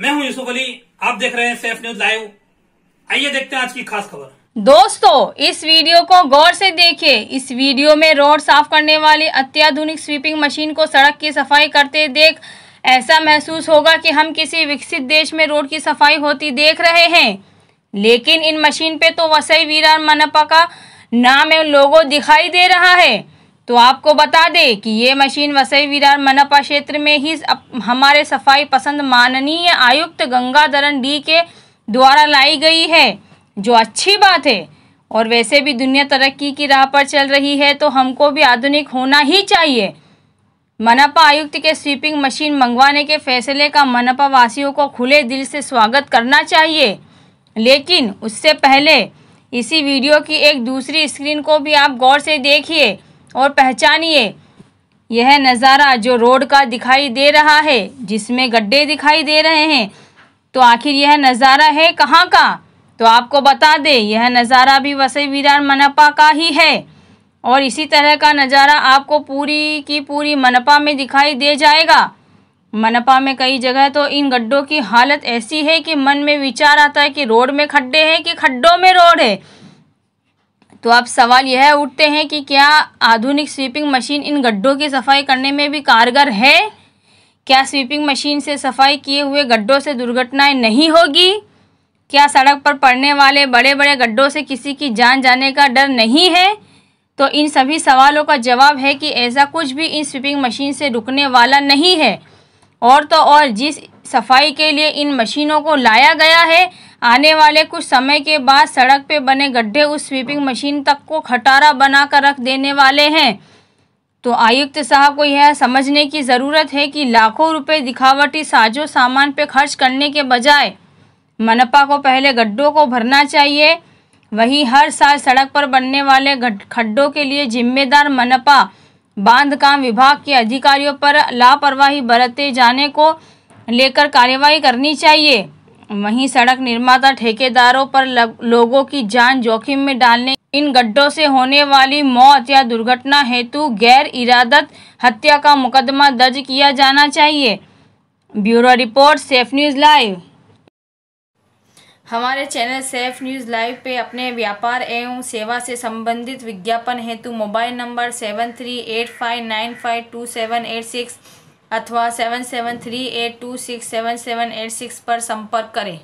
मैं हूं यूसुफ अली आप देख रहे हैं सेफ न्यूज लाइव आइए देखते हैं आज की खास खबर दोस्तों इस वीडियो को गौर से देखिए इस वीडियो में रोड साफ करने वाली अत्याधुनिक स्वीपिंग मशीन को सड़क की सफाई करते देख ऐसा महसूस होगा कि हम किसी विकसित देश में रोड की सफाई होती देख रहे हैं लेकिन इन मशीन पे तो वसई वीरान मनपा का नाम लोगों दिखाई दे रहा है तो आपको बता दें कि ये मशीन वसई विरार मनपा क्षेत्र में ही हमारे सफाई पसंद माननीय आयुक्त गंगाधरन डी के द्वारा लाई गई है जो अच्छी बात है और वैसे भी दुनिया तरक्की की राह पर चल रही है तो हमको भी आधुनिक होना ही चाहिए मनपा आयुक्त के स्वीपिंग मशीन मंगवाने के फैसले का मनपा वासियों को खुले दिल से स्वागत करना चाहिए लेकिन उससे पहले इसी वीडियो की एक दूसरी स्क्रीन को भी आप गौर से देखिए और पहचानिए यह नज़ारा जो रोड का दिखाई दे रहा है जिसमें गड्ढे दिखाई दे रहे हैं तो आखिर यह नज़ारा है कहाँ का तो आपको बता दें यह नज़ारा भी वसई वीरान मनपा का ही है और इसी तरह का नज़ारा आपको पूरी की पूरी मनपा में दिखाई दे जाएगा मनपा में कई जगह तो इन गड्ढों की हालत ऐसी है कि मन में विचार आता है कि रोड में खड्डे हैं कि खड्डों में रोड है तो अब सवाल यह उठते हैं कि क्या आधुनिक स्वीपिंग मशीन इन गड्ढों की सफाई करने में भी कारगर है क्या स्वीपिंग मशीन से सफाई किए हुए गड्ढों से दुर्घटनाएं नहीं होगी क्या सड़क पर पड़ने वाले बड़े बड़े गड्ढों से किसी की जान जाने का डर नहीं है तो इन सभी सवालों का जवाब है कि ऐसा कुछ भी इन स्वीपिंग मशीन से रुकने वाला नहीं है और तो और जिस सफाई के लिए इन मशीनों को लाया गया है आने वाले कुछ समय के बाद सड़क पर बने गड्ढे उस स्वीपिंग मशीन तक को खटारा बनाकर रख देने वाले हैं तो आयुक्त साहब को यह समझने की ज़रूरत है कि लाखों रुपए दिखावटी साजो सामान पर खर्च करने के बजाय मनपा को पहले गड्ढों को भरना चाहिए वहीं हर साल सड़क पर बनने वाले खड्डों के लिए जिम्मेदार मनपा बांध काम विभाग के अधिकारियों पर लापरवाही बरते जाने को लेकर कार्रवाई करनी चाहिए वहीं सड़क निर्माता ठेकेदारों पर लोगों की जान जोखिम में डालने इन गड्ढों से होने वाली मौत या दुर्घटना हेतु गैर इरादत हत्या का मुकदमा दर्ज किया जाना चाहिए bureau report safe news live हमारे चैनल सेफ न्यूज़ लाइव पे अपने व्यापार एवं सेवा से संबंधित विज्ञापन हेतु mobile number seven three eight five nine five two seven eight six अथवा seven seven three eight two six seven seven eight six पर संपर्क करें